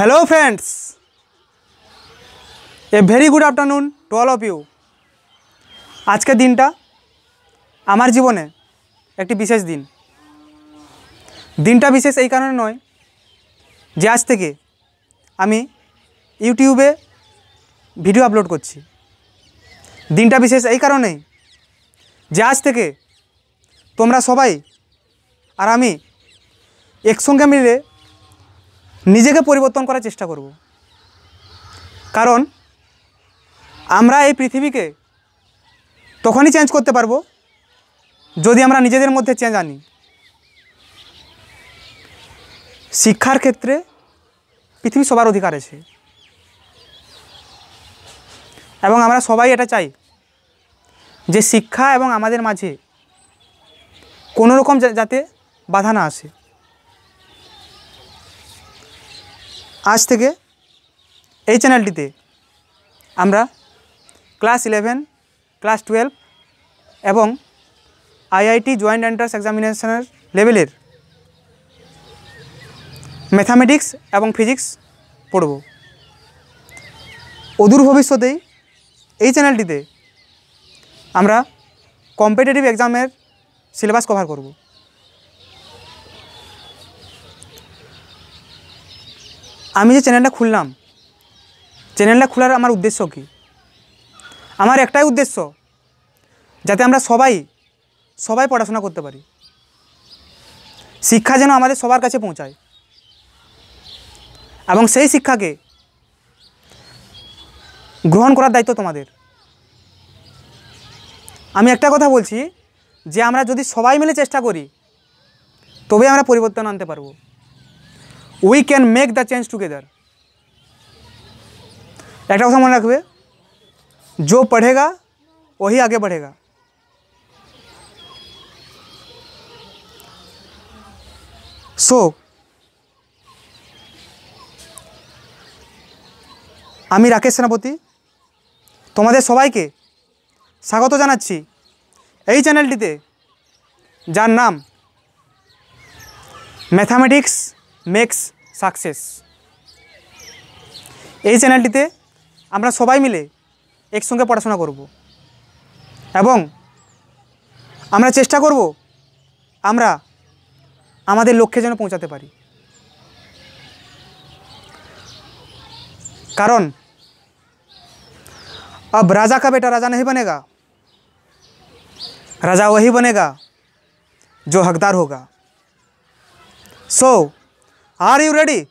Hello friends a very good afternoon to all of you আজকের দিনটা আমার জীবনে একটি বিশেষ দিন দিনটা বিশেষ এই কারণে নয় যে আজ থেকে আমি ইউটিউবে ভিডিও আপলোড করছি দিনটা বিশেষ এই কারণেই যে আজ থেকে তোমরা সবাই আর আমি একসঙ্গে মিলে নিজেকে পরিবর্তন করার চেষ্টা করব কারণ আমরা এই পৃথিবীকে তখনই চেঞ্জ করতে পারবো যদি আমরা নিজেদের মধ্যে চেঞ্জ আনি শিক্ষার ক্ষেত্রে পৃথিবী সবার অধিকার আছে এবং আমরা সবাই এটা চাই যে শিক্ষা এবং আমাদের মাঝে কোনো রকম যাতে বাধা না আসে আজ থেকে এই চ্যানেলটিতে আমরা ক্লাস ইলেভেন ক্লাস টুয়েলভ এবং আইআইটি জয়েন্ট এন্ট্রান্স এক্সামিনেশনের লেভেলের ম্যাথামেটিক্স এবং ফিজিক্স পড়ব অদূর ভবিষ্যতেই এই চ্যানেলটিতে আমরা কম্পিটিটিভ এক্সামের সিলেবাস কভার করবো আমি যে চ্যানেলটা খুললাম চ্যানেলটা খোলার আমার উদ্দেশ্য কি আমার একটাই উদ্দেশ্য যাতে আমরা সবাই সবাই পড়াশোনা করতে পারি শিক্ষা যেন আমাদের সবার কাছে পৌঁছায় এবং সেই শিক্ষাকে গ্রহণ করার দায়িত্ব তোমাদের আমি একটা কথা বলছি যে আমরা যদি সবাই মিলে চেষ্টা করি তবে আমরা পরিবর্তন আনতে পারবো we can make the change together একটা কথা মনে রাখবে যে পড়বে वही आगे बढ़ेगा सो আমি राकेश সেনাপতি তোমাদের সবাইকে স্বাগত জানাচ্ছি এই চ্যানেলwidetildeতে যার নাম मैथमेटिक्स মেক্স সাকসেস এই চ্যানেলটিতে আমরা সবাই মিলে একসঙ্গে পড়াশোনা করব এবং আমরা চেষ্টা করব আমরা আমাদের লক্ষ্যে যেন পৌঁছাতে পারি কারণ अब রাজা কা বেটা রাজা नहीं বনেগা রাজা ওহি बनेगा जो হকদার होगा so so, Are you ready?